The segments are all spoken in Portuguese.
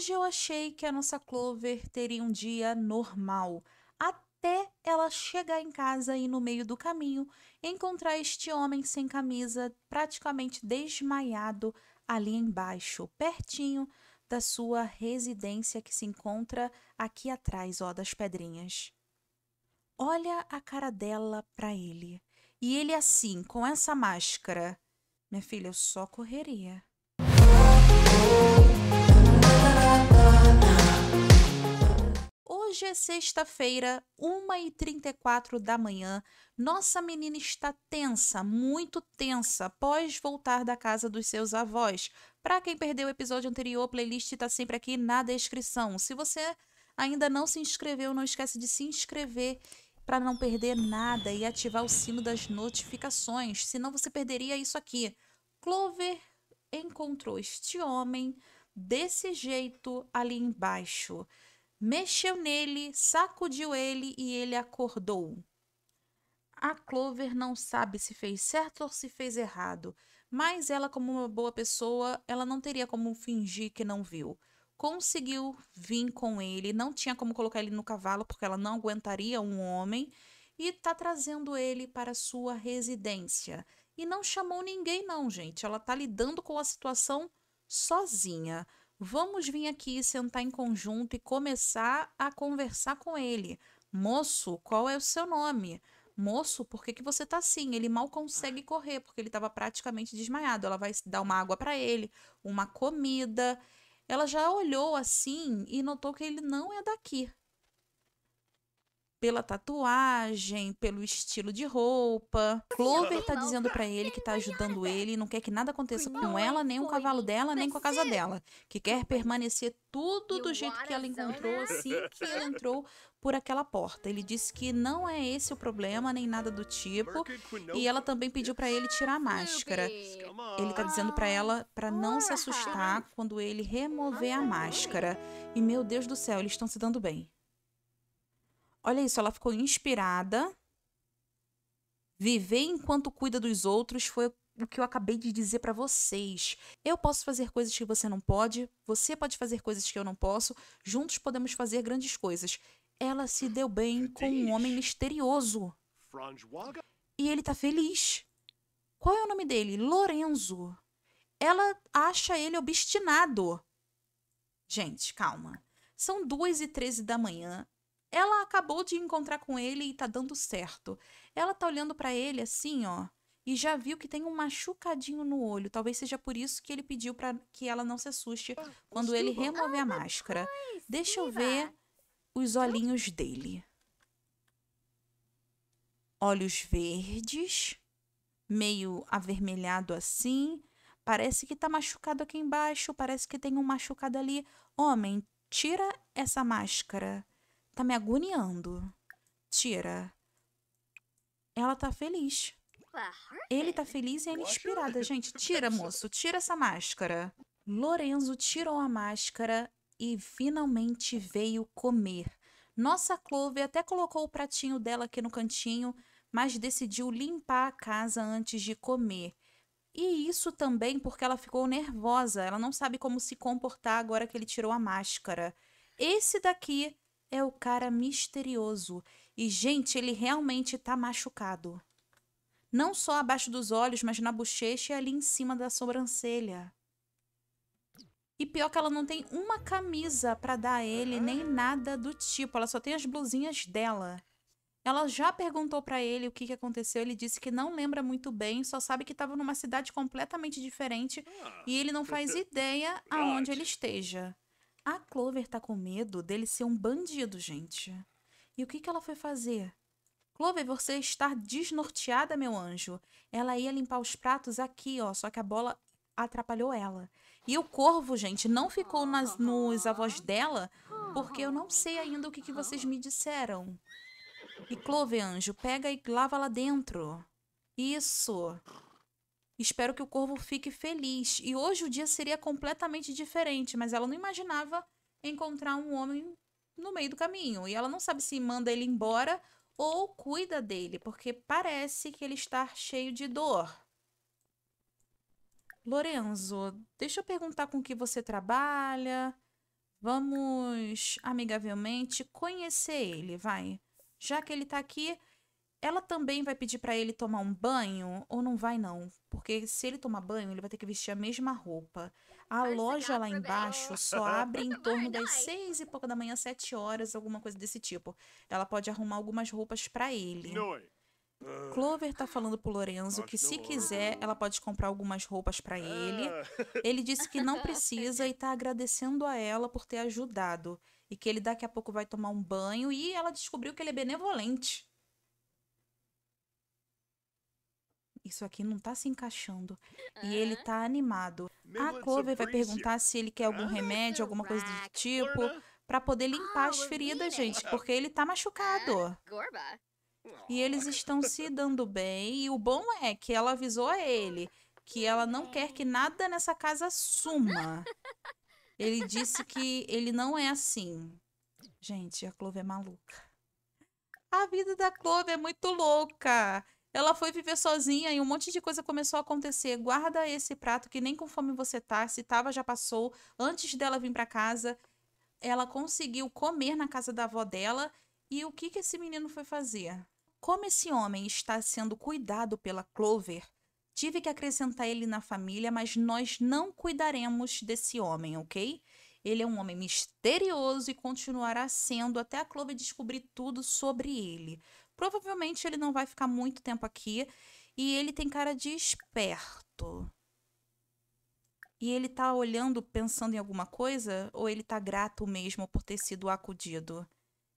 Hoje eu achei que a nossa Clover teria um dia normal, até ela chegar em casa e no meio do caminho encontrar este homem sem camisa, praticamente desmaiado ali embaixo, pertinho da sua residência que se encontra aqui atrás, ó, das pedrinhas. Olha a cara dela para ele. E ele assim, com essa máscara. Minha filha, eu só correria. Hoje é sexta-feira, 1h34 da manhã. Nossa menina está tensa, muito tensa, após voltar da casa dos seus avós. Para quem perdeu o episódio anterior, a playlist está sempre aqui na descrição. Se você ainda não se inscreveu, não esquece de se inscrever para não perder nada e ativar o sino das notificações, senão você perderia isso aqui. Clover encontrou este homem desse jeito ali embaixo mexeu nele, sacudiu ele e ele acordou. A Clover não sabe se fez certo ou se fez errado, mas ela, como uma boa pessoa, ela não teria como fingir que não viu. Conseguiu vir com ele, não tinha como colocar ele no cavalo porque ela não aguentaria um homem e está trazendo ele para sua residência. E não chamou ninguém, não, gente. Ela está lidando com a situação sozinha. Vamos vir aqui sentar em conjunto e começar a conversar com ele. Moço, qual é o seu nome? Moço, por que, que você tá assim? Ele mal consegue correr, porque ele estava praticamente desmaiado. Ela vai dar uma água para ele, uma comida. Ela já olhou assim e notou que ele não é daqui pela tatuagem, pelo estilo de roupa. Clover tá dizendo para ele que tá ajudando ele, não quer que nada aconteça com ela, nem o cavalo dela, nem com a casa dela, que quer permanecer tudo do jeito que ela encontrou né? assim que ela entrou por aquela porta. Ele disse que não é esse o problema, nem nada do tipo, e ela também pediu para ele tirar a máscara. Ele tá dizendo para ela para não se assustar quando ele remover a máscara. E meu Deus do céu, eles estão se dando bem. Olha isso, ela ficou inspirada. Viver enquanto cuida dos outros foi o que eu acabei de dizer para vocês. Eu posso fazer coisas que você não pode, você pode fazer coisas que eu não posso, juntos podemos fazer grandes coisas. Ela se deu bem com um homem misterioso. E ele tá feliz. Qual é o nome dele? Lorenzo. Ela acha ele obstinado. Gente, calma. São 2 e 13 da manhã. Ela acabou de encontrar com ele e tá dando certo. Ela tá olhando para ele assim, ó, e já viu que tem um machucadinho no olho. Talvez seja por isso que ele pediu para que ela não se assuste ah, quando ele remove a ah, máscara. Deixa eu ver os olhinhos dele. Olhos verdes, meio avermelhado assim. Parece que tá machucado aqui embaixo, parece que tem um machucado ali. Homem, tira essa máscara tá me agoniando. Tira. Ela tá feliz. Ele tá feliz e ela é inspirada. Gente, tira, moço. Tira essa máscara. Lorenzo tirou a máscara e finalmente veio comer. Nossa Clove até colocou o pratinho dela aqui no cantinho, mas decidiu limpar a casa antes de comer. E isso também porque ela ficou nervosa, ela não sabe como se comportar agora que ele tirou a máscara. Esse daqui é o cara misterioso. E, gente, ele realmente tá machucado. Não só abaixo dos olhos, mas na bochecha e ali em cima da sobrancelha. E pior que ela não tem uma camisa para dar a ele, nem nada do tipo. Ela só tem as blusinhas dela. Ela já perguntou para ele o que, que aconteceu. Ele disse que não lembra muito bem, só sabe que estava numa cidade completamente diferente ah, e ele não faz ideia aonde ele esteja. A Clover tá com medo dele ser um bandido, gente. E o que, que ela foi fazer? Clover, você está desnorteada, meu anjo. Ela ia limpar os pratos aqui, ó, só que a bola atrapalhou ela. E o corvo, gente, não ficou nas, nos avós dela, porque eu não sei ainda o que, que vocês me disseram. E Clover, anjo, pega e lava lá dentro. Isso. Espero que o corvo fique feliz. E hoje o dia seria completamente diferente, mas ela não imaginava encontrar um homem no meio do caminho. E ela não sabe se manda ele embora ou cuida dele, porque parece que ele está cheio de dor. Lorenzo, deixa eu perguntar com que você trabalha. Vamos amigavelmente conhecer ele, vai. Já que ele está aqui, ela também vai pedir para ele tomar um banho ou não vai não? Porque se ele tomar banho, ele vai ter que vestir a mesma roupa. A loja lá embaixo só abre em torno das seis e pouco da manhã, sete horas, alguma coisa desse tipo. Ela pode arrumar algumas roupas para ele. Clover tá falando pro Lorenzo que se quiser, ela pode comprar algumas roupas para ele. Ah. Ele disse que não precisa e tá agradecendo a ela por ter ajudado e que ele daqui a pouco vai tomar um banho e ela descobriu que ele é benevolente. isso aqui não tá se encaixando. E ele tá animado. A Clover vai perguntar se ele quer algum ah, remédio, alguma coisa do tipo, para poder ah, limpar as feridas, gente, porque ele tá machucado. Ah, e eles estão se dando bem, e o bom é que ela avisou a ele que ela não quer que nada nessa casa suma. Ele disse que ele não é assim. Gente, a Clover é maluca. A vida da Clover é muito louca. Ela foi viver sozinha e um monte de coisa começou a acontecer. Guarda esse prato que nem com fome você tá, se tava já passou. Antes dela vir para casa, ela conseguiu comer na casa da avó dela. E o que que esse menino foi fazer? Como esse homem está sendo cuidado pela Clover, tive que acrescentar ele na família, mas nós não cuidaremos desse homem, ok? Ele é um homem misterioso e continuará sendo até a Clover descobrir tudo sobre ele. Provavelmente ele não vai ficar muito tempo aqui. E ele tem cara de esperto. E ele tá olhando, pensando em alguma coisa? Ou ele tá grato mesmo por ter sido acudido?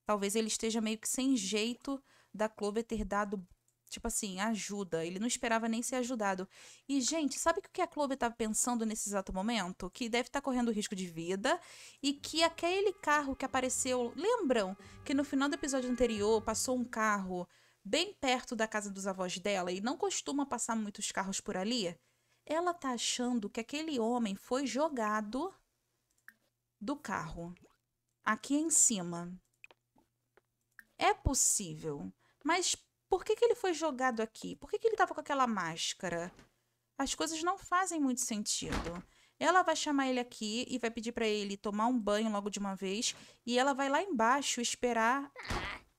Talvez ele esteja meio que sem jeito da Clover ter dado Tipo assim, ajuda. Ele não esperava nem ser ajudado. E, gente, sabe o que a Chloe estava tá pensando nesse exato momento? Que deve estar tá correndo risco de vida e que aquele carro que apareceu. Lembram que no final do episódio anterior passou um carro bem perto da casa dos avós dela e não costuma passar muitos carros por ali? Ela tá achando que aquele homem foi jogado do carro aqui em cima. É possível, mas por que, que ele foi jogado aqui? Por que, que ele estava com aquela máscara? As coisas não fazem muito sentido. Ela vai chamar ele aqui e vai pedir para ele tomar um banho logo de uma vez. E ela vai lá embaixo esperar.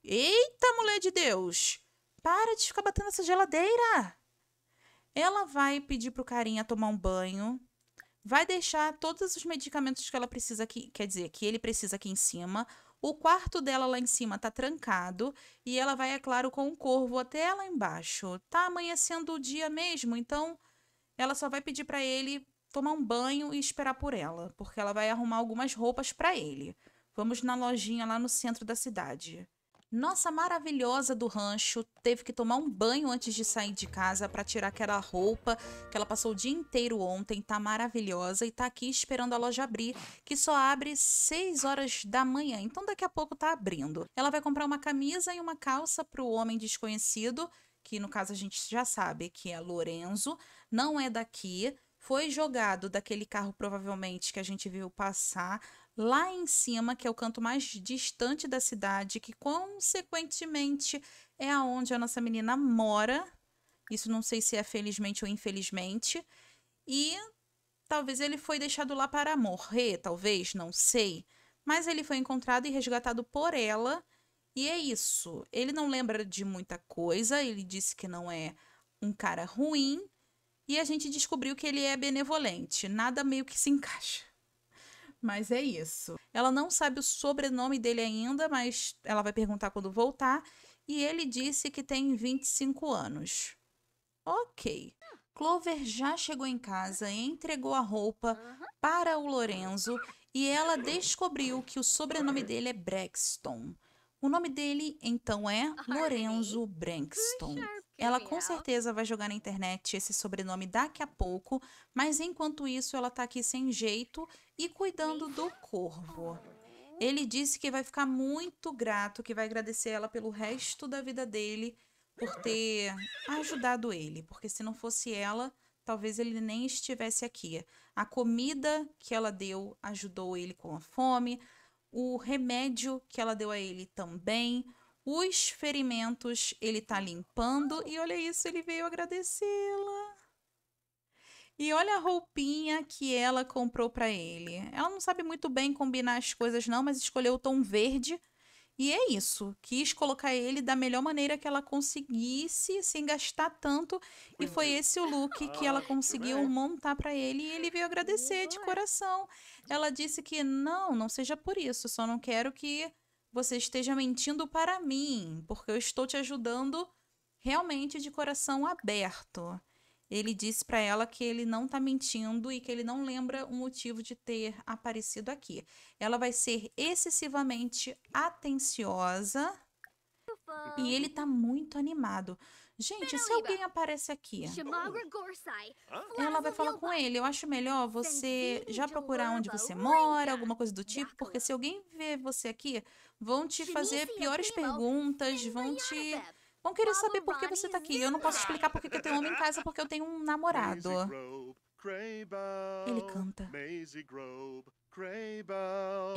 Eita, mulher de Deus! Para de ficar batendo essa geladeira! Ela vai pedir pro carinha tomar um banho. Vai deixar todos os medicamentos que ela precisa aqui, quer dizer, que ele precisa aqui em cima. O quarto dela lá em cima tá trancado e ela vai, é claro, com um corvo até lá embaixo. Tá amanhecendo o dia mesmo, então ela só vai pedir para ele tomar um banho e esperar por ela, porque ela vai arrumar algumas roupas para ele. Vamos na lojinha lá no centro da cidade. Nossa maravilhosa do rancho teve que tomar um banho antes de sair de casa para tirar aquela roupa que ela passou o dia inteiro ontem, tá maravilhosa e tá aqui esperando a loja abrir, que só abre 6 horas da manhã. Então daqui a pouco tá abrindo. Ela vai comprar uma camisa e uma calça pro homem desconhecido, que no caso a gente já sabe que é Lorenzo, não é daqui, foi jogado daquele carro provavelmente que a gente viu passar lá em cima, que é o canto mais distante da cidade, que consequentemente é aonde a nossa menina mora. Isso não sei se é felizmente ou infelizmente. E talvez ele foi deixado lá para morrer, talvez, não sei. Mas ele foi encontrado e resgatado por ela. E é isso. Ele não lembra de muita coisa, ele disse que não é um cara ruim. E a gente descobriu que ele é benevolente. Nada meio que se encaixa mas é isso. Ela não sabe o sobrenome dele ainda, mas ela vai perguntar quando voltar. E ele disse que tem 25 anos. Ok. Clover já chegou em casa, entregou a roupa para o Lorenzo e ela descobriu que o sobrenome dele é Braxton. O nome dele então é ah, Lorenzo Braxton ela com certeza vai jogar na internet esse sobrenome daqui a pouco, mas enquanto isso ela tá aqui sem jeito e cuidando do corvo. Ele disse que vai ficar muito grato, que vai agradecer ela pelo resto da vida dele por ter ajudado ele, porque se não fosse ela, talvez ele nem estivesse aqui. A comida que ela deu ajudou ele com a fome, o remédio que ela deu a ele também os ferimentos ele está limpando e olha isso, ele veio agradecê-la. E olha a roupinha que ela comprou para ele. Ela não sabe muito bem combinar as coisas não, mas escolheu o tom verde. E é isso, quis colocar ele da melhor maneira que ela conseguisse, sem gastar tanto, e foi esse o look que ela conseguiu montar para ele e ele veio agradecer de coração. Ela disse que não, não seja por isso, só não quero que você esteja mentindo para mim, porque eu estou te ajudando realmente de coração aberto. Ele disse para ela que ele não está mentindo e que ele não lembra o motivo de ter aparecido aqui. Ela vai ser excessivamente atenciosa e ele está muito animado. Gente, se alguém aparece aqui, ela vai falar com ele. Eu acho melhor você já procurar onde você mora, alguma coisa do tipo, porque se alguém ver você aqui, vão te fazer piores perguntas, vão te. Vão querer saber por que você tá aqui. Eu não posso explicar por que eu tenho homem em casa, porque eu tenho um namorado. Ele canta.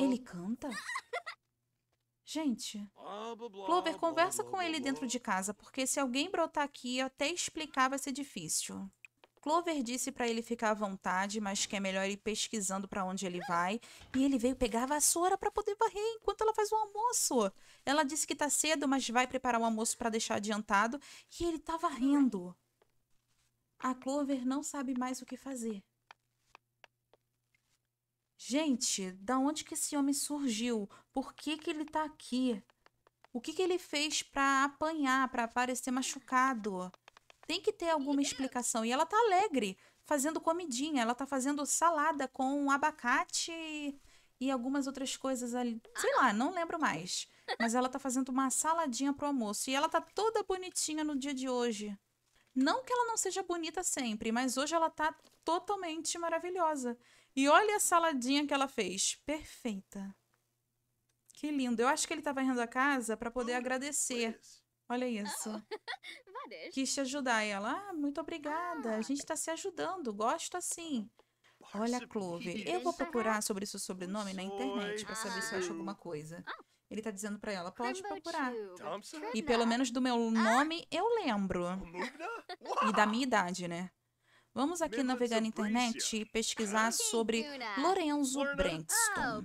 Ele canta? Gente, Clover, conversa com ele dentro de casa, porque se alguém brotar aqui, até explicar vai ser difícil. Clover disse para ele ficar à vontade, mas que é melhor ir pesquisando para onde ele vai. E ele veio pegar a vassoura para poder varrer enquanto ela faz o almoço. Ela disse que tá cedo, mas vai preparar o almoço para deixar adiantado. E ele tá varrendo. A Clover não sabe mais o que fazer. Gente, da onde que esse homem surgiu? Por que, que ele está aqui? O que, que ele fez para apanhar, para parecer machucado? Tem que ter alguma explicação. E ela tá alegre, fazendo comidinha. Ela tá fazendo salada com abacate e algumas outras coisas ali. Sei lá, não lembro mais. Mas ela tá fazendo uma saladinha pro almoço. E ela tá toda bonitinha no dia de hoje. Não que ela não seja bonita sempre, mas hoje ela tá totalmente maravilhosa. E olha a saladinha que ela fez. Perfeita. Que lindo. Eu acho que ele estava indo a casa para poder ah, agradecer. Olha ah, isso. Quis te ajudar. ela, ah, muito obrigada. A ah, gente tá se ajudando. Gosto assim. Olha, Clove, eu vou procurar sobre seu sobrenome na internet para saber se eu acho alguma coisa. Ele tá dizendo para ela, pode procurar. Tá, e pelo menos do meu nome eu lembro. E da minha idade, né? Vamos aqui navegar na internet e pesquisar sobre Lorenzo Brankston.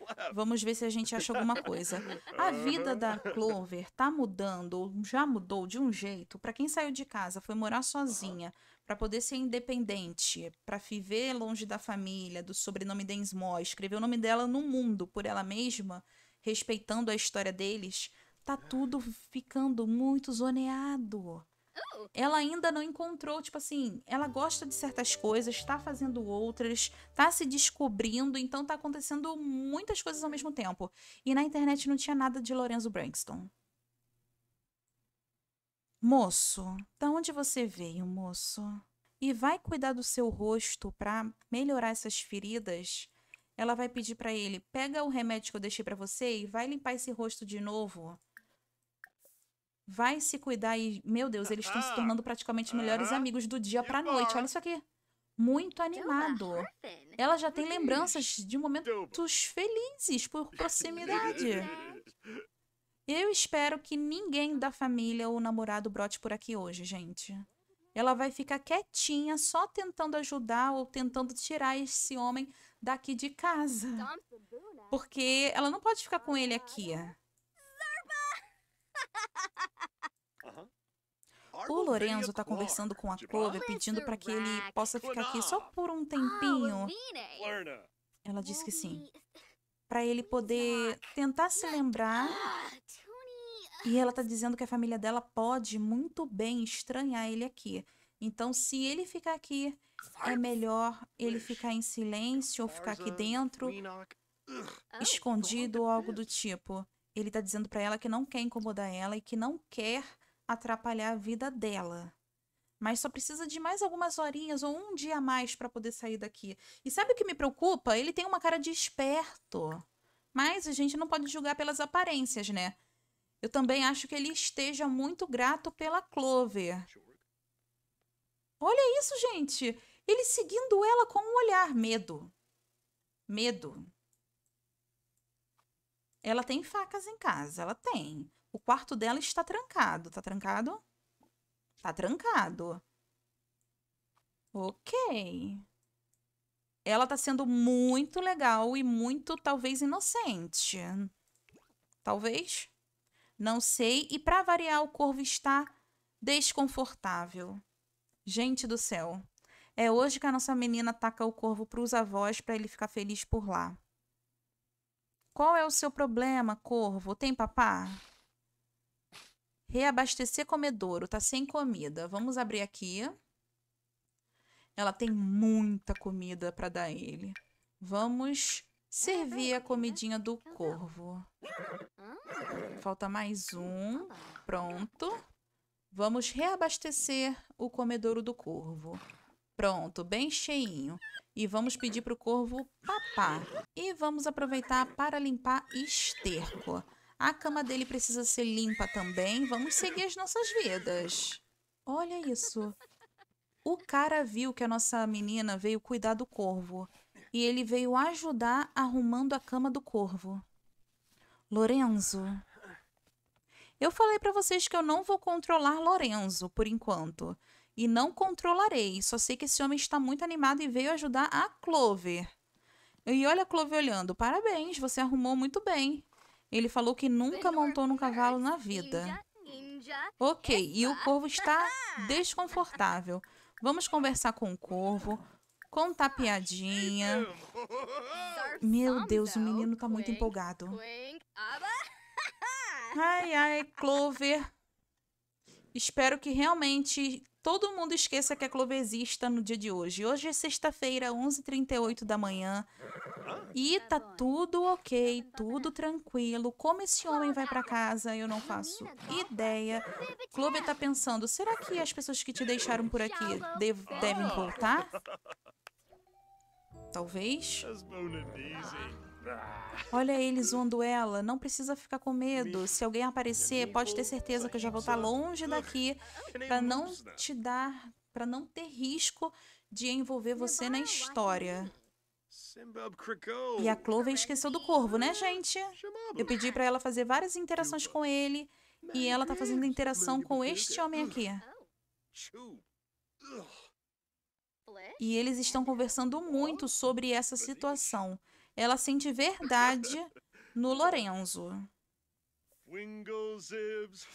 Oh, Vamos ver se a gente acha alguma coisa. A vida da Clover tá mudando, ou já mudou de um jeito. Para quem saiu de casa, foi morar sozinha, para poder ser independente, para viver longe da família, do sobrenome Densmore, escrever o nome dela no mundo por ela mesma, respeitando a história deles, tá tudo ficando muito zoneado ela ainda não encontrou, tipo assim, ela gosta de certas coisas, está fazendo outras, está se descobrindo, então está acontecendo muitas coisas ao mesmo tempo. E na internet não tinha nada de Lorenzo Brankston. Moço, da onde você veio, moço? E vai cuidar do seu rosto para melhorar essas feridas? Ela vai pedir para ele: pega o remédio que eu deixei para você e vai limpar esse rosto de novo vai se cuidar e, meu Deus, eles estão se tornando praticamente melhores amigos do dia pra noite. Olha isso aqui. Muito animado. Né? Ela já tem lembranças de momentos felizes por proximidade. Eu espero que ninguém da família ou namorado brote por aqui hoje, gente. Ela vai ficar quietinha, só tentando ajudar ou tentando tirar esse homem daqui de casa. Porque ela não pode ficar com ele aqui. O Lorenzo está conversando com a Chloe pedindo para que ele possa ficar aqui só por um tempinho. Ah, ela diz que sim. Para ele poder tentar se lembrar. Ah, e ela está dizendo que a família dela pode muito bem estranhar ele aqui. Então, se ele ficar aqui, é melhor ele ficar em silêncio ou ficar aqui dentro, escondido oh, ou algo do tipo. Ele está dizendo para ela que não quer incomodar ela e que não quer atrapalhar a vida dela. Mas só precisa de mais algumas horinhas ou um dia a mais para poder sair daqui. E sabe o que me preocupa? Ele tem uma cara de esperto. Mas a gente não pode julgar pelas aparências, né? Eu também acho que ele esteja muito grato pela Clover. Olha isso, gente! Ele seguindo ela com um olhar medo. Medo. Ela tem facas em casa, ela tem. O quarto dela está trancado. Tá trancado? Tá trancado. Ok. Ela tá sendo muito legal e muito, talvez, inocente. Talvez? Não sei. E para variar, o corvo está desconfortável. Gente do céu. É hoje que a nossa menina taca o corvo para os avós para ele ficar feliz por lá. Qual é o seu problema, corvo? Tem papá? Reabastecer comedouro, tá sem comida. Vamos abrir aqui. Ela tem muita comida para dar ele. Vamos servir a comidinha do corvo. Falta mais um. Pronto. Vamos reabastecer o comedouro do corvo. Pronto, bem cheinho. E vamos pedir para o corvo papar. E vamos aproveitar para limpar esterco. A cama dele precisa ser limpa também. Vamos seguir as nossas vidas. Olha isso. O cara viu que a nossa menina veio cuidar do corvo. E ele veio ajudar arrumando a cama do corvo. Lorenzo. Eu falei para vocês que eu não vou controlar Lorenzo por enquanto. E não controlarei. Só sei que esse homem está muito animado e veio ajudar a Clover. E olha a Clover olhando. Parabéns, você arrumou muito bem. Ele falou que nunca montou num cavalo na vida. Ok, e o corvo está tá. desconfortável. Vamos conversar com o corvo, contar piadinha. Meu Deus, o menino está muito empolgado. Ai, ai, Clover. Espero que realmente todo mundo esqueça que a exista no dia de hoje. Hoje é sexta-feira, 11h38 da manhã. E tá tudo ok, tá tá tudo tranquilo. Como esse homem vai para casa, eu não faço tá ideia. Clover tá pensando, será que as pessoas que te deixaram por aqui dev devem voltar? Talvez. Olha ele zoando ela. Não precisa ficar com medo. Se alguém aparecer, pode ter certeza que eu já vou é estar longe daqui para não te dar, para não ter risco de envolver você na história. E a Clover esqueceu do corvo, né, gente? Eu pedi para ela fazer várias interações com ele e ela tá fazendo interação com este homem aqui. E eles estão conversando muito sobre essa situação. Ela sente verdade no Lorenzo.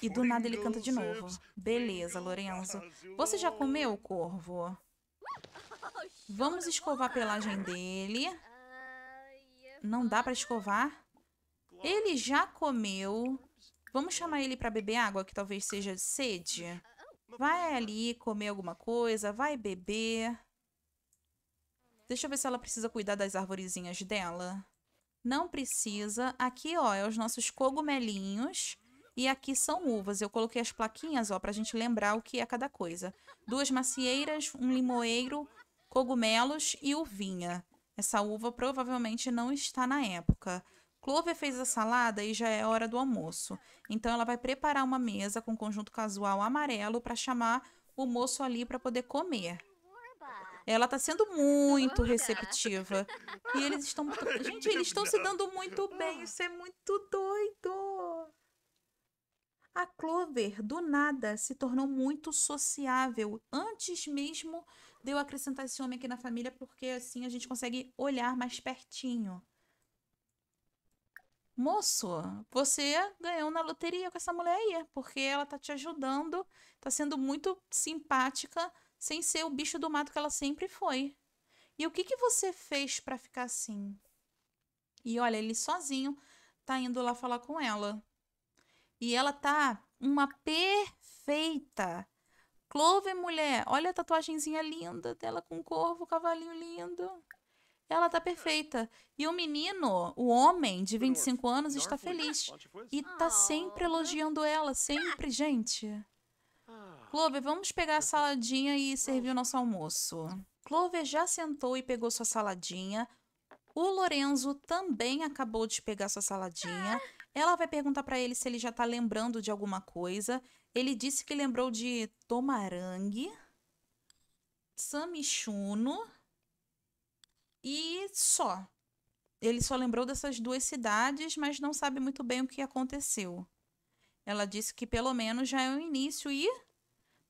E do nada ele canta de novo. Beleza, Lorenzo. Você já comeu o corvo? Vamos escovar a pelagem dele. Não dá para escovar? Ele já comeu. Vamos chamar ele para beber água, que talvez seja de sede? Vai ali comer alguma coisa, vai beber. Deixa eu ver se ela precisa cuidar das arvorezinhas dela. Não precisa. Aqui, ó, é os nossos cogumelinhos. E aqui são uvas. Eu coloquei as plaquinhas, ó, pra gente lembrar o que é cada coisa. Duas macieiras, um limoeiro, cogumelos e uvinha. Essa uva provavelmente não está na época. Clover fez a salada e já é hora do almoço. Então ela vai preparar uma mesa com conjunto casual amarelo para chamar o moço ali para poder comer. Ela está sendo muito receptiva. E eles estão. Gente, eles estão se dando muito bem. Isso é muito doido. A Clover, do nada, se tornou muito sociável. Antes mesmo de eu acrescentar esse homem aqui na família, porque assim a gente consegue olhar mais pertinho. Moço, você ganhou na loteria com essa mulher aí, porque ela tá te ajudando, tá sendo muito simpática sem ser o bicho do mato que ela sempre foi. E o que, que você fez para ficar assim? E olha, ele sozinho tá indo lá falar com ela. E ela tá uma perfeita. Clover, mulher, olha a tatuagenzinha linda dela com corvo, cavalinho lindo. Ela tá perfeita. E o menino, o homem de 25 anos, está feliz. E tá sempre ah. elogiando ela, sempre, gente. Clover, vamos pegar a saladinha e servir o nosso almoço. Clover já sentou e pegou sua saladinha. O Lorenzo também acabou de pegar sua saladinha. Ela vai perguntar para ele se ele já tá lembrando de alguma coisa. Ele disse que lembrou de tomarangue, samichuno e só. Ele só lembrou dessas duas cidades, mas não sabe muito bem o que aconteceu. Ela disse que pelo menos já é o início e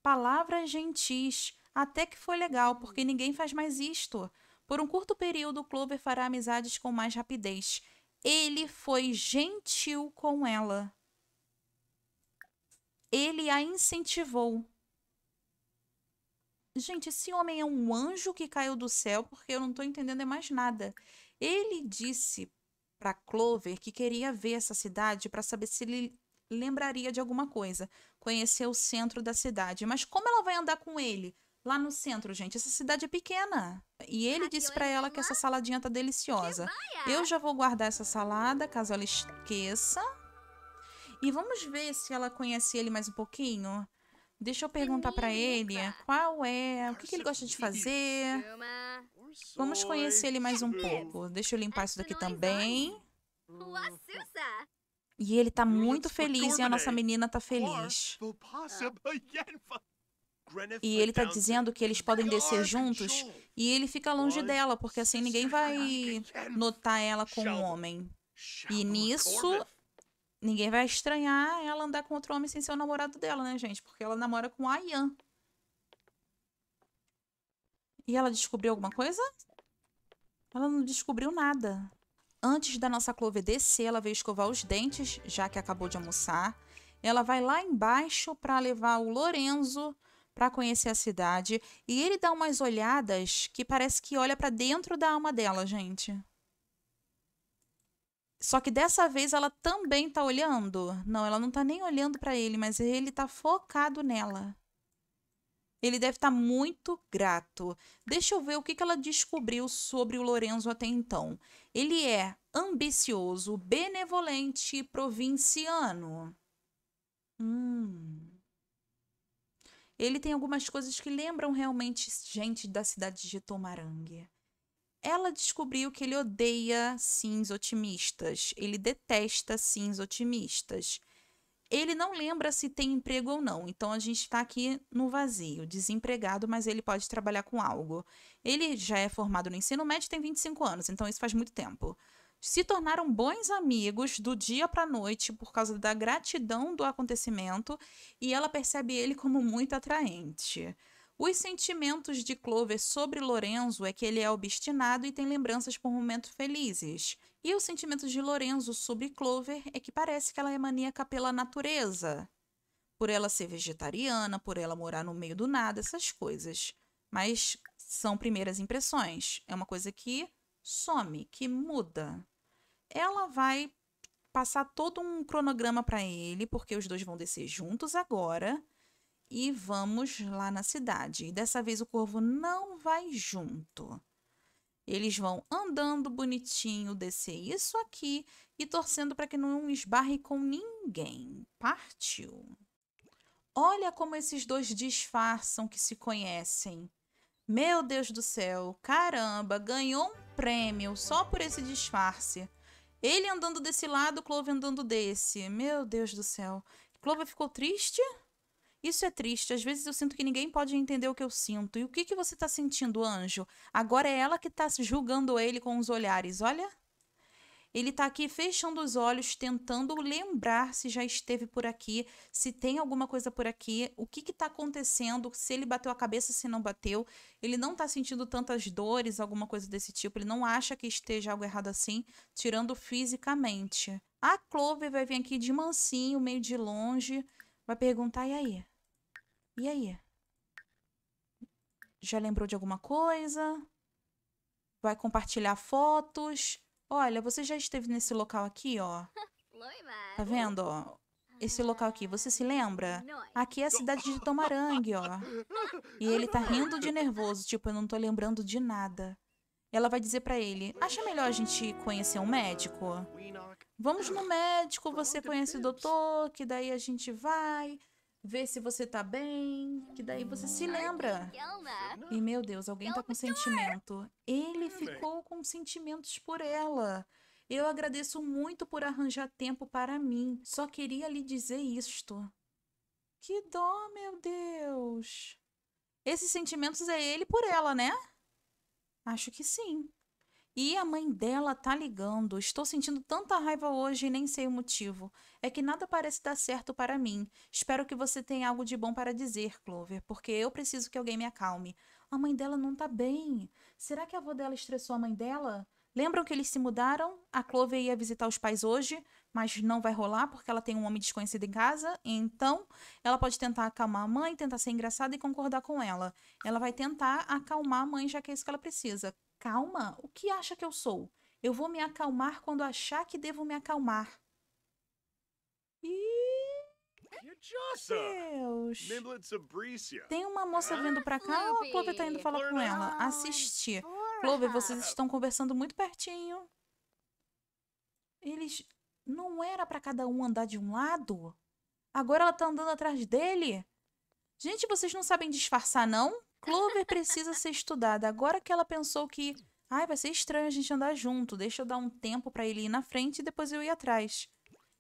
palavras gentis. Até que foi legal, porque ninguém faz mais isto. Por um curto período, Clover fará amizades com mais rapidez. Ele foi gentil com ela. Ele a incentivou. Gente, esse homem é um anjo que caiu do céu, porque eu não estou entendendo mais nada. Ele disse para Clover que queria ver essa cidade para saber se ele lembraria de alguma coisa, conhecer o centro da cidade. Mas como ela vai andar com ele? Lá no centro, gente, essa cidade é pequena. E ele disse para ela que essa saladinha tá deliciosa. Eu já vou guardar essa salada, caso ela esqueça. E vamos ver se ela conhece ele mais um pouquinho. Deixa eu perguntar para ele qual é, o que, que ele gosta de fazer. Vamos conhecer ele mais um pouco. Deixa eu limpar isso daqui também. E ele tá muito feliz e a nossa menina tá feliz. Ah. E ele tá dizendo que eles podem descer juntos e ele fica longe dela, porque assim ninguém vai notar ela como um homem. E nisso, ninguém vai estranhar ela andar com outro homem sem ser o namorado dela, né, gente? Porque ela namora com a Ian. E ela descobriu alguma coisa? Ela não descobriu nada. Antes da nossa Clover descer, ela veio escovar os dentes, já que acabou de almoçar. Ela vai lá embaixo para levar o Lorenzo para conhecer a cidade e ele dá umas olhadas que parece que olha para dentro da alma dela, gente. Só que dessa vez ela também tá olhando. Não, ela não tá nem olhando para ele, mas ele tá focado nela. Ele deve estar tá muito grato. Deixa eu ver o que ela descobriu sobre o Lorenzo até então. Ele é ambicioso, benevolente e provinciano. Hum. Ele tem algumas coisas que lembram realmente gente da cidade de Tomarangue. Ela descobriu que ele odeia sims otimistas. Ele detesta sims otimistas. Ele não lembra se tem emprego ou não, então a gente está aqui no vazio, desempregado, mas ele pode trabalhar com algo. Ele já é formado no ensino médio, tem 25 anos, então isso faz muito tempo. Se tornaram bons amigos do dia para noite por causa da gratidão do acontecimento e ela percebe ele como muito atraente. Os sentimentos de Clover sobre Lorenzo é que ele é obstinado e tem lembranças por momentos felizes. E os sentimentos de Lorenzo sobre Clover é que parece que ela é maníaca pela natureza, por ela ser vegetariana, por ela morar no meio do nada, essas coisas. Mas são primeiras impressões. É uma coisa que some, que muda. Ela vai passar todo um cronograma para ele, porque os dois vão descer juntos agora e vamos lá na cidade. E dessa vez o corvo não vai junto. Eles vão andando bonitinho, descer isso aqui e torcendo para que não esbarre com ninguém. Partiu. Olha como esses dois disfarçam que se conhecem. Meu Deus do céu, caramba, ganhou um prêmio só por esse disfarce. Ele andando desse lado, Clove andando desse. Meu Deus do céu. Clove ficou triste? Isso é triste. Às vezes eu sinto que ninguém pode entender o que eu sinto. E o que, que você está sentindo, anjo? Agora é ela que está julgando ele com os olhares. Olha. Ele está aqui fechando os olhos, tentando lembrar se já esteve por aqui, se tem alguma coisa por aqui, o que está acontecendo, se ele bateu a cabeça, se não bateu. Ele não está sentindo tantas dores, alguma coisa desse tipo. Ele não acha que esteja algo errado assim, tirando fisicamente. A Clover vai vir aqui de mansinho, meio de longe, vai perguntar: e aí? E aí? Já lembrou de alguma coisa? Vai compartilhar fotos? Olha, você já esteve nesse local aqui, ó. Tá vendo, ó? Esse local aqui, você se lembra? Ah, aqui é a cidade de Tomarangue, ó. E ele tá rindo de nervoso, tipo, eu não tô lembrando de nada. Ela vai dizer para ele: "Acha melhor a gente conhecer um médico? Vamos no médico, você conhece o doutor, que daí a gente vai, ver se você tá bem, que daí você se lembra. E meu Deus, alguém tá com sentimento. Ele hum. ficou com sentimentos por ela. Eu agradeço muito por arranjar tempo para mim. Só queria lhe dizer isto. Que dó, meu Deus. Esses sentimentos é ele por ela, né? Acho que sim. E a mãe dela tá ligando. Estou sentindo tanta raiva hoje e nem sei o motivo. É que nada parece dar certo para mim. Espero que você tenha algo de bom para dizer, Clover, porque eu preciso que alguém me acalme. A mãe dela não tá bem. Será que a avó dela estressou a mãe dela? Lembram que eles se mudaram? A Clover ia visitar os pais hoje, mas não vai rolar porque ela tem um homem desconhecido em casa. Então, ela pode tentar acalmar a mãe, tentar ser engraçada e concordar com ela. Ela vai tentar acalmar a mãe, já que é isso que ela precisa acalma? O que acha que eu sou? Eu vou me acalmar quando achar que devo me acalmar. E. Deus! Tem uma moça ah, vindo pra cá ou a Clover tá indo falar com ela? Assistir. Clover, vocês estão conversando muito pertinho. Eles. Não era para cada um andar de um lado? Agora ela tá andando atrás dele? Gente, vocês não sabem disfarçar, não? Clover precisa ser estudada. Agora que ela pensou que, ai, vai ser estranho a gente andar junto, deixa eu dar um tempo para ele ir na frente e depois eu ir atrás.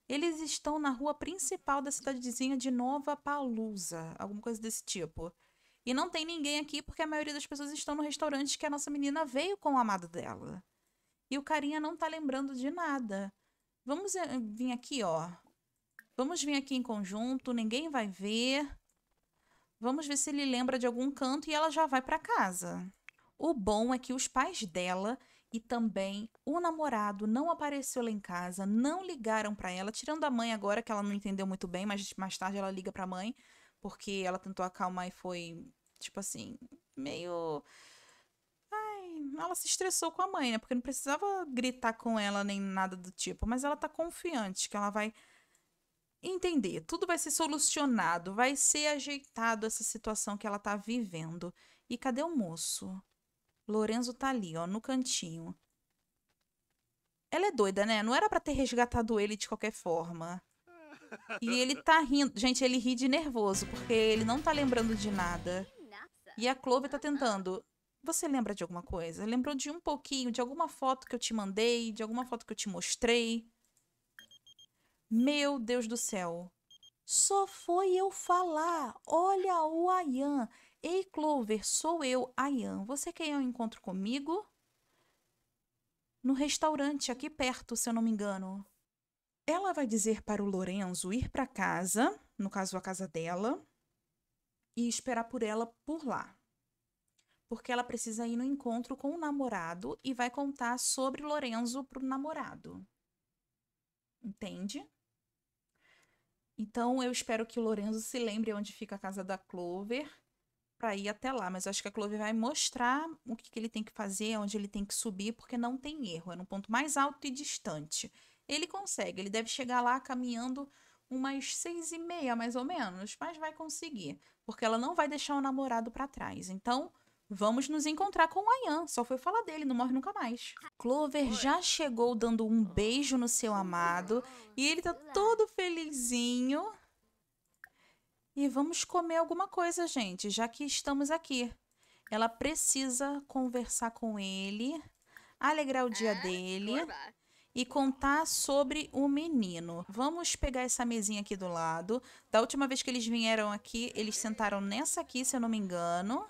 Eles estão na rua principal da cidadezinha de Nova Palusa, alguma coisa desse tipo. E não tem ninguém aqui porque a maioria das pessoas estão no restaurante que a nossa menina veio com o amado dela. E o carinha não tá lembrando de nada. Vamos eh, vir aqui, ó. Vamos vir aqui em conjunto, ninguém vai ver. Vamos ver se ele lembra de algum canto e ela já vai para casa. O bom é que os pais dela e também o namorado não apareceu lá em casa, não ligaram para ela, tirando a mãe agora que ela não entendeu muito bem, mas mais tarde ela liga para a mãe, porque ela tentou acalmar e foi tipo assim, meio Ai, ela se estressou com a mãe, né? Porque não precisava gritar com ela nem nada do tipo, mas ela tá confiante que ela vai entender, tudo vai ser solucionado, vai ser ajeitado essa situação que ela tá vivendo. E cadê o moço? Lorenzo tá ali, ó, no cantinho. Ela é doida, né? Não era para ter resgatado ele de qualquer forma. E ele tá rindo. Gente, ele ri de nervoso, porque ele não tá lembrando de nada. E a Clove tá tentando. Você lembra de alguma coisa? Lembrou de um pouquinho, de alguma foto que eu te mandei, de alguma foto que eu te mostrei? Meu Deus do céu! Só foi eu falar. Olha o Ayan. Ei, Clover, sou eu, Ayan. Você quer ir ao encontro comigo? No restaurante aqui perto, se eu não me engano. Ela vai dizer para o Lorenzo ir para casa, no caso a casa dela, e esperar por ela por lá. Porque ela precisa ir no encontro com o namorado e vai contar sobre Lorenzo para o namorado. Entende? Então eu espero que o Lorenzo se lembre onde fica a casa da Clover para ir até lá, mas eu acho que a Clover vai mostrar o que, que ele tem que fazer, onde ele tem que subir, porque não tem erro, é num ponto mais alto e distante. Ele consegue, ele deve chegar lá caminhando umas seis e meia, mais ou menos, mas vai conseguir, porque ela não vai deixar o namorado para trás. Então, Vamos nos encontrar com o Ayan. Só foi falar dele, não morre nunca mais. Clover já chegou dando um beijo no seu amado. E ele tá todo felizinho. E vamos comer alguma coisa, gente, já que estamos aqui. Ela precisa conversar com ele, alegrar o dia ah, dele e contar sobre o menino. Vamos pegar essa mesinha aqui do lado. Da última vez que eles vieram aqui, eles sentaram nessa aqui, se eu não me engano.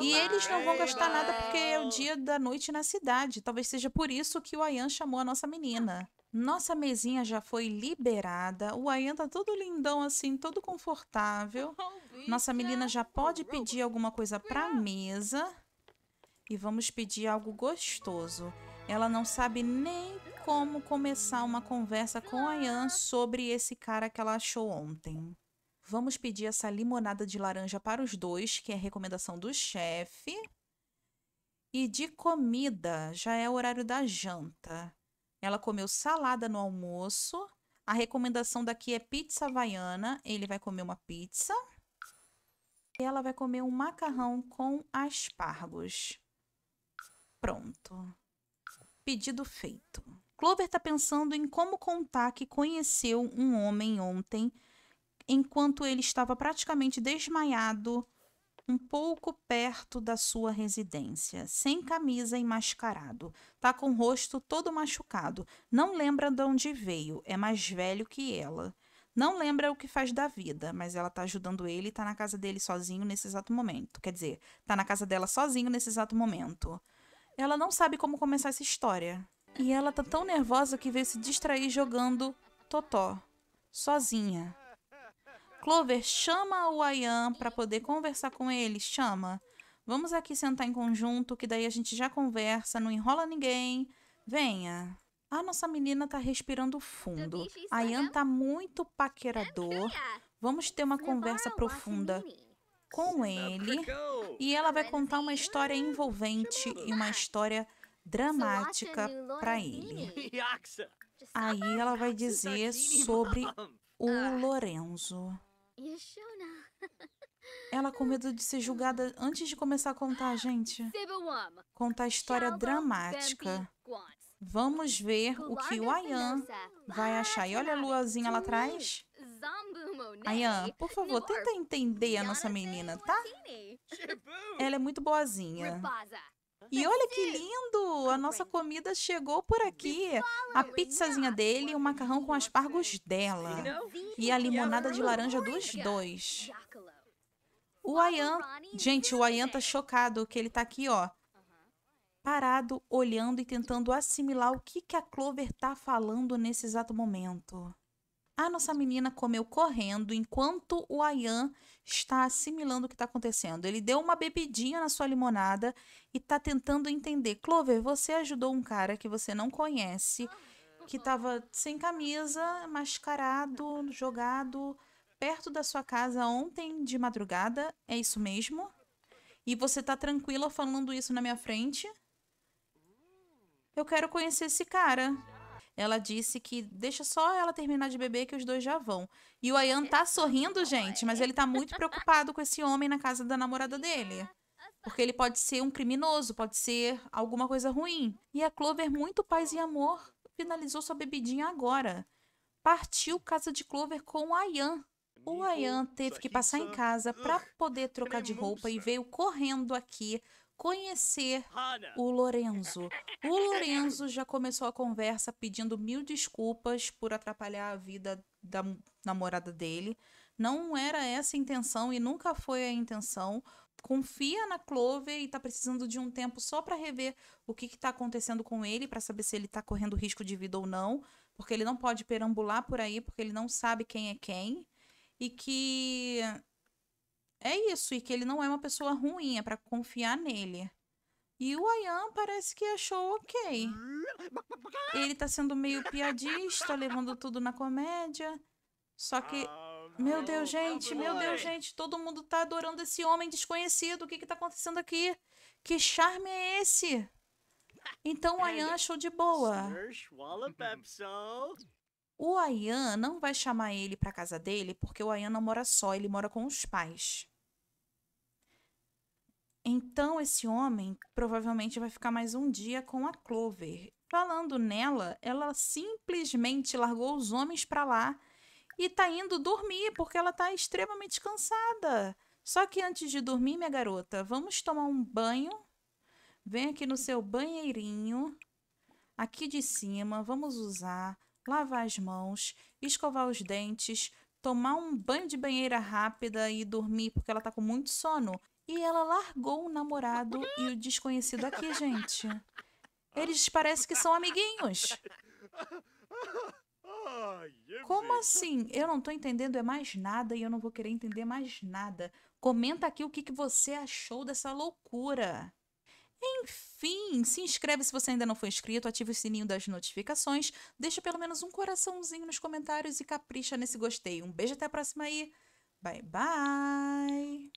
E eles não vão gastar nada porque é o dia da noite na cidade. Talvez seja por isso que o Ayan chamou a nossa menina. Nossa mesinha já foi liberada. O Ayan tá todo lindão assim, todo confortável. Oh, nossa menina já pode pedir alguma coisa pra mesa. E vamos pedir algo gostoso. Ela não sabe nem como começar uma conversa com o Ayan sobre esse cara que ela achou ontem. Vamos pedir essa limonada de laranja para os dois, que é recomendação do chefe. E de comida, já é o horário da janta. Ela comeu salada no almoço. A recomendação daqui é pizza havaiana. Ele vai comer uma pizza. E ela vai comer um macarrão com aspargos. Pronto. Pedido feito. Clover está pensando em como contar que conheceu um homem ontem enquanto ele estava praticamente desmaiado, um pouco perto da sua residência, sem camisa e mascarado. Tá com o rosto todo machucado. Não lembra de onde veio, é mais velho que ela. Não lembra o que faz da vida, mas ela tá ajudando ele e tá na casa dele sozinho nesse exato momento. Quer dizer, tá na casa dela sozinho nesse exato momento. Ela não sabe como começar essa história. E ela tá tão nervosa que veio se distrair jogando totó, sozinha. Clover, chama o Ayan para poder conversar com ele. Chama. Vamos aqui sentar em conjunto, que daí a gente já conversa, não enrola ninguém. Venha. A nossa menina tá respirando fundo. Ayan é tá muito paquerador. É Vamos ter uma conversa profunda com tá ele. E ela vai contar assim, uma história ah, envolvente e uma história dramática para ele. Aí ela vai tá dizer assim, sobre o ah. Lorenzo. Ela com medo de ser julgada antes de começar a contar a gente. Contar a história dramática. Vamos ver o que o Ayan vai achar. E olha a luazinha lá atrás. Ayan, por favor, tenta entender a nossa menina, tá? Ela é muito boazinha. E olha que é. lindo! A nossa comida chegou por aqui. A pizzazinha dele, o macarrão com aspargos dela. E a limonada de laranja dos dois. O Ayan... Gente, o Ayan tá é. chocado que ele tá aqui, ó. Parado, olhando e tentando assimilar o que, que a Clover tá falando nesse exato momento. A nossa menina comeu correndo enquanto o Ayan está assimilando o que está acontecendo. Ele deu uma bebidinha na sua limonada e está tentando entender. Clover, você ajudou um cara que você não conhece, que estava sem camisa, mascarado, jogado perto da sua casa ontem de madrugada. É isso mesmo? E você está tranquila falando isso na minha frente? Eu quero conhecer esse cara ela disse que deixa só ela terminar de beber que os dois já vão. E o Ayan tá sorrindo, gente, mas ele tá muito preocupado com esse homem na casa da namorada dele. Porque ele pode ser um criminoso, pode ser alguma coisa ruim. E a Clover, muito paz e amor, finalizou sua bebidinha agora. Partiu casa de Clover com o Ayan. O Ayan teve que passar em casa para poder trocar de roupa e veio correndo aqui conhecer o Lorenzo. O Lorenzo já começou a conversa pedindo mil desculpas por atrapalhar a vida da namorada dele. Não era essa a intenção e nunca foi a intenção. Confia na Clover e tá precisando de um tempo só para rever o que, que tá acontecendo com ele, para saber se ele tá correndo risco de vida ou não, porque ele não pode perambular por aí, porque ele não sabe quem é quem. E que é isso, e que ele não é uma pessoa ruim, é para confiar nele. E o Ayan parece que achou ok. Ele tá sendo meio piadista, levando tudo na comédia. Só que. Ah, meu Deus, gente, meu Deus, gente, todo mundo tá adorando esse homem desconhecido. O que que tá acontecendo aqui? Que charme é esse? Então o Ayan achou de boa. O Ayan não vai chamar ele pra casa dele porque o Ayan não mora só, ele mora com os pais. Então esse homem provavelmente vai ficar mais um dia com a Clover. Falando nela, ela simplesmente largou os homens para lá e tá indo dormir porque ela tá extremamente cansada. Só que antes de dormir, minha garota, vamos tomar um banho. Vem aqui no seu banheirinho, aqui de cima, vamos usar, lavar as mãos, escovar os dentes, tomar um banho de banheira rápida e dormir porque ela tá com muito sono. E ela largou o namorado e o desconhecido aqui, gente. Eles parecem que são amiguinhos. É Como assim? Eu não tô entendendo é mais nada e eu não vou querer entender mais nada. Comenta aqui o que, que você achou dessa loucura. Enfim, se inscreve se você ainda não foi inscrito, ativa o sininho das notificações, deixa pelo menos um coraçãozinho nos comentários e capricha nesse gostei. Um beijo até a próxima aí. Bye bye.